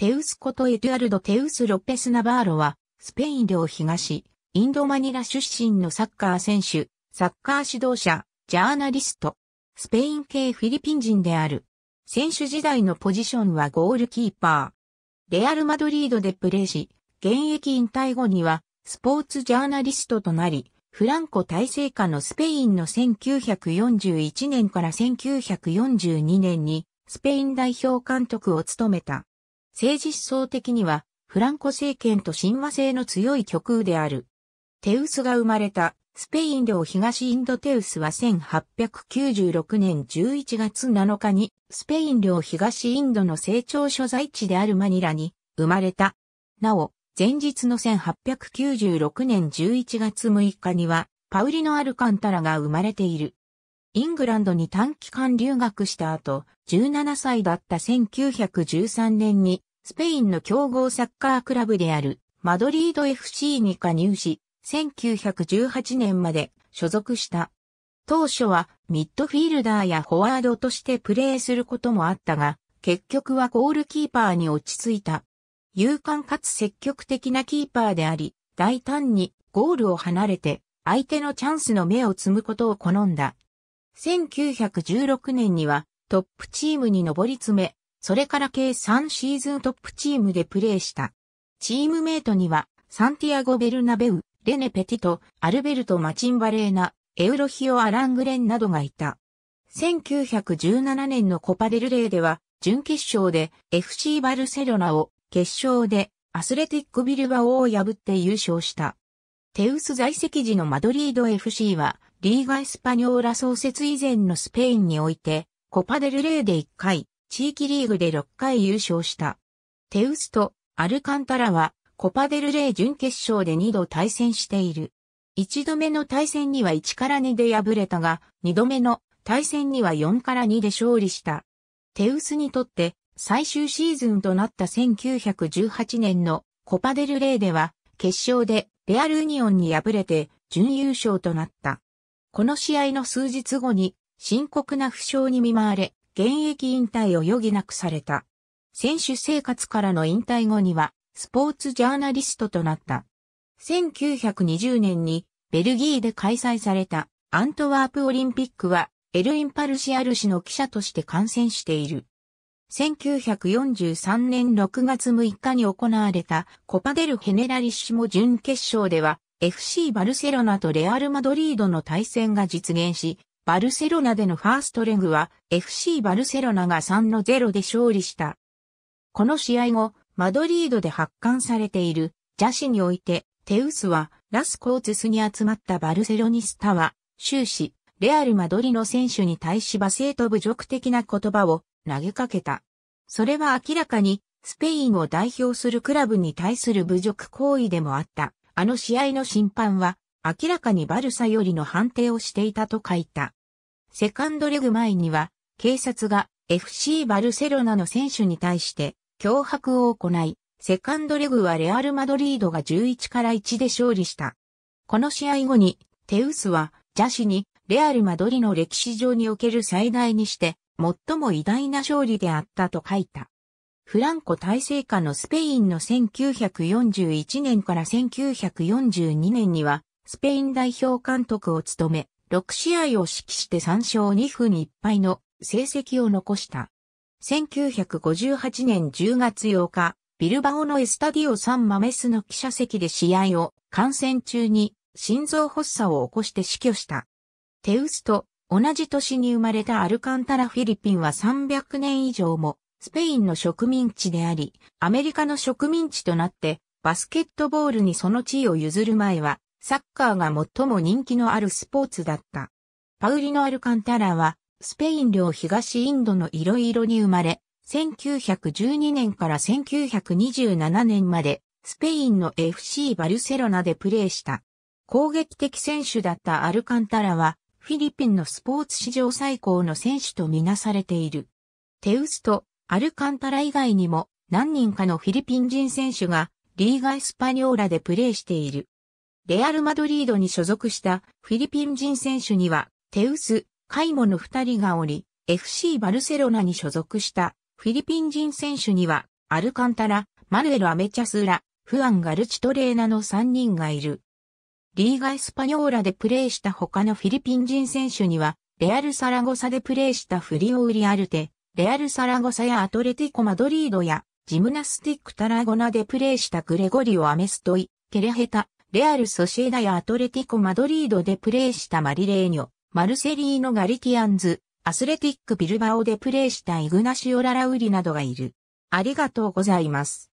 テウスことエデュアルド・テウス・ロペス・ナバーロは、スペイン領東、インドマニラ出身のサッカー選手、サッカー指導者、ジャーナリスト、スペイン系フィリピン人である。選手時代のポジションはゴールキーパー。レアル・マドリードでプレーし、現役引退後には、スポーツジャーナリストとなり、フランコ体制下のスペインの1941年から1942年に、スペイン代表監督を務めた。政治思想的には、フランコ政権と親和性の強い極右である。テウスが生まれた、スペイン領東インドテウスは1896年11月7日に、スペイン領東インドの成長所在地であるマニラに生まれた。なお、前日の1896年11月6日には、パウリノ・アルカンタラが生まれている。イングランドに短期間留学した後、17歳だった1913年にスペインの強豪サッカークラブであるマドリード FC に加入し、1918年まで所属した。当初はミッドフィールダーやフォワードとしてプレーすることもあったが、結局はゴールキーパーに落ち着いた。勇敢かつ積極的なキーパーであり、大胆にゴールを離れて相手のチャンスの目を摘むことを好んだ。1916年にはトップチームに上り詰め、それから計3シーズントップチームでプレーした。チームメイトには、サンティアゴ・ベルナベウ、レネ・ペティト、アルベルト・マチンバレーナ、エウロヒオ・アラングレンなどがいた。1917年のコパデルレーでは、準決勝で FC バルセロナを決勝でアスレティックビルバオを破って優勝した。テウス在籍時のマドリード FC はリーガ・エスパニョーラ創設以前のスペインにおいてコパデルレーで1回、地域リーグで6回優勝した。テウスとアルカンタラはコパデルレイ準決勝で2度対戦している。1度目の対戦には1から2で敗れたが、2度目の対戦には4から2で勝利した。テウスにとって最終シーズンとなった1918年のコパデルレイでは決勝でレアルーニオンに敗れて準優勝となった。この試合の数日後に深刻な負傷に見舞われ、現役引退を余儀なくされた。選手生活からの引退後には、スポーツジャーナリストとなった。1920年にベルギーで開催されたアントワープオリンピックはエル・インパルシアル氏の記者として観戦している。1943年6月6日に行われたコパデル・ヘネラリッシモ準決勝では FC バルセロナとレアル・マドリードの対戦が実現し、バルセロナでのファーストレグは FC バルセロナが3の0で勝利した。この試合後、マドリードで発刊されている邪視において、テウスはラスコーツスに集まったバルセロニスタは終始、レアル・マドリの選手に対し罵声と侮辱的な言葉を投げかけた。それは明らかにスペインを代表するクラブに対する侮辱行為でもあった。あの試合の審判は明らかにバルサよりの判定をしていたと書いた。セカンドレグ前には、警察が FC バルセロナの選手に対して脅迫を行い、セカンドレグはレアル・マドリードが11から1で勝利した。この試合後に、テウスは、ジャシに、レアル・マドリの歴史上における最大にして、最も偉大な勝利であったと書いた。フランコ体制下のスペインの1941年から1942年には、スペイン代表監督を務め、6試合を指揮して3勝2分1敗の成績を残した。1958年10月8日、ビルバオのエスタディオ・サン・マメスの記者席で試合を観戦中に心臓発作を起こして死去した。テウスと同じ年に生まれたアルカンタラフィリピンは300年以上もスペインの植民地であり、アメリカの植民地となってバスケットボールにその地位を譲る前はサッカーが最も人気のあるスポーツだった。パウリノ・アルカンタラは、スペイン領東インドのいろいろに生まれ、1912年から1927年まで、スペインの FC バルセロナでプレーした。攻撃的選手だったアルカンタラは、フィリピンのスポーツ史上最高の選手とみなされている。テウスとアルカンタラ以外にも何人かのフィリピン人選手がリーガ・エスパニョーラでプレーしている。レアル・マドリードに所属したフィリピン人選手には、テウス、カイモの二人がおり、FC バルセロナに所属したフィリピン人選手には、アルカンタラ、マルエル・アメチャスーラ、フアン・ガルチトレーナの三人がいる。リーガ・エスパニョーラでプレーした他のフィリピン人選手には、レアル・サラゴサでプレーしたフリオ・ウリアルテ、レアル・サラゴサやアトレティコ・マドリードや、ジムナスティック・タラゴナでプレーしたグレゴリオ・アメストイ、ケレヘタ、レアル・ソシエダやアトレティコ・マドリードでプレーしたマリレーニョ、マルセリーノ・ガリティアンズ、アスレティック・ビルバオでプレーしたイグナシオ・ララウリなどがいる。ありがとうございます。